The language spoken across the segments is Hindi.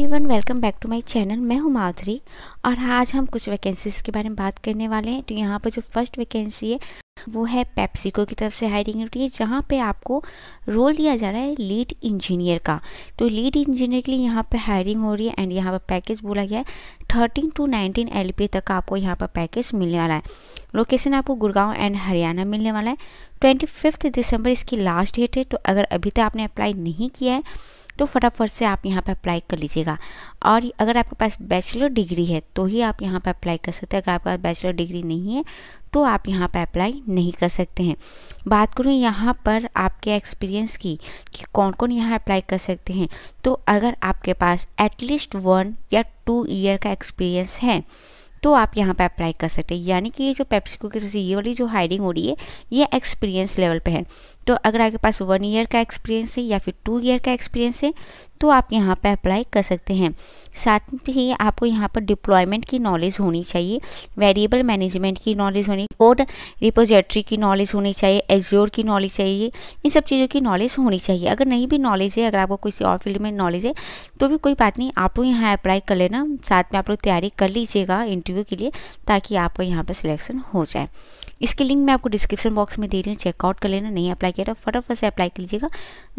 everyone welcome back to my channel मैं हूं माधुरी और आज हम कुछ वैकेंसीज़ के बारे में बात करने वाले हैं तो यहाँ पर जो फर्स्ट वैकेंसी है वो है पेप्सिको की तरफ से हायरिंग होती है जहाँ पे आपको रोल दिया जा रहा है लीड इंजीनियर का तो लीड इंजीनियर के लिए यहाँ पे हायरिंग हो रही है एंड यहाँ पर पैकेज बोला गया है थर्टीन टू नाइनटीन एल तक का आपको यहाँ पर पैकेज मिलने वाला है लोकेशन आपको गुड़गांव एंड हरियाणा मिलने वाला है ट्वेंटी दिसंबर इसकी लास्ट डेट है तो अगर अभी तक आपने अप्लाई नहीं किया है तो फटाफट से आप यहाँ पर अप्लाई कर लीजिएगा और अगर आपके पास बैचलर डिग्री है तो ही आप यहाँ पर अप्लाई कर सकते हैं अगर आपके पास बैचलर डिग्री नहीं है तो आप यहाँ पर अप्लाई नहीं कर सकते हैं बात करूँ यहाँ पर आपके एक्सपीरियंस की कि कौन कौन यहाँ अप्लाई कर सकते हैं तो अगर आपके पास एटलीस्ट वन या टू ईयर का एक्सपीरियंस है तो आप यहाँ पर अप्लाई कर सकते हैं यानी कि ये जो पेप्सिको की से ये वाली जो हायरिंग हो रही है ये एक्सपीरियंस लेवल पे है तो अगर आपके पास वन ईयर का एक्सपीरियंस है या फिर टू ईयर का एक्सपीरियंस है तो आप यहाँ पर अप्लाई कर सकते हैं साथ ही आपको यहाँ पर डिप्लॉयमेंट की नॉलेज होनी चाहिए वेरिएबल मैनेजमेंट की नॉलेज होनी कोड रिपोजिटरी की नॉलेज होनी चाहिए एजोर की नॉलेज चाहिए इन सब चीज़ों की नॉलेज होनी चाहिए अगर नहीं भी नॉलेज है अगर आपको किसी और फील्ड में नॉलेज है तो भी कोई बात नहीं आप लोग यहाँ अप्लाई कर लेना साथ में आप लोग तैयारी कर लीजिएगा इंटरव्यू के लिए ताकि आपको यहाँ पर सिलेक्शन हो जाए इसकी लिंक मैं आपको डिस्क्रिप्शन बॉक्स में दे रही हूँ चेकआउट कर लेना नहीं अप्लाई किया तो फटाफट से अप्लाई कर लीजिएगा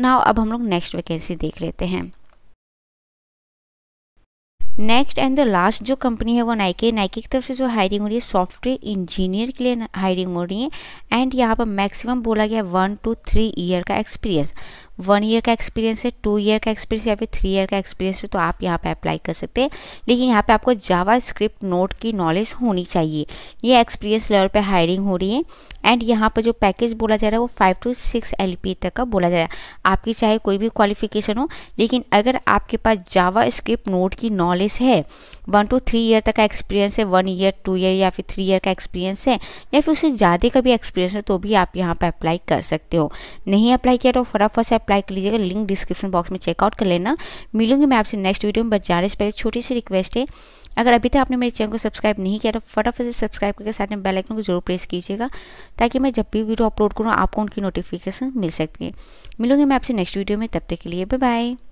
ना अब हम लोग नेक्स्ट वैकेंसी देख लेते हैं नेक्स्ट एंड द लास्ट जो कंपनी है वो नाइके नाइके की तरफ से जो हायरिंग हो रही है सॉफ्टवेयर इंजीनियर के लिए हायरिंग हो रही है एंड यहाँ पर मैक्सिमम बोला गया है वन टू थ्री ईयर का एक्सपीरियंस वन ईयर का एक्सपीरियंस है टू ईयर का एक्सपीरियंस या फिर थ्री ईयर का एक्सपीरियंस है तो आप यहाँ पे अप्लाई कर सकते हैं लेकिन यहाँ पे आपको जावा स्क्रिप्ट नोट की नॉलेज होनी चाहिए ये एक्सपीरियंस लेवल पे हायरिंग हो रही है एंड यहाँ पर जो पैकेज बोला जा रहा है वो फाइव टू सिक्स एल तक का बोला जा रहा है आपकी चाहे कोई भी क्वालिफिकेशन हो लेकिन अगर आपके पास जावा स्क्रिप्ट नोट की नॉलेज है वन टू थ्री ईयर तक का एक्सपीरियंस है वन ईयर टू ईयर या फिर थ्री ईयर का एक्सपीरियंस है या फिर उससे ज़्यादा का भी एक्सपीरियंस है तो भी आप यहाँ पर अप्लाई कर सकते हो नहीं अप्लाई किया तो फटाफट से अप्लाई कर लीजिएगा लिंक डिस्क्रिप्शन बॉक्स में चेकआउट कर लेना मिलूंगी मैं आपसे नेक्स्ट वीडियो में बस जाने से पहले छोटी सी रिक्वेस्ट है अगर अभी तक आपने मेरे चैनल को सब्सक्राइब नहीं किया तो फटाफट से सब्सक्राइब करके साथ में बेल आइकन को जरूर प्रेस कीजिएगा ताकि मैं जब भी वीडियो अपलोड करूँ आपको उनकी नोटिफिकेशन मिल सकती है मिलूंगी मैं आपसे नेक्स्ट वीडियो में तब तक के लिए बाय बाय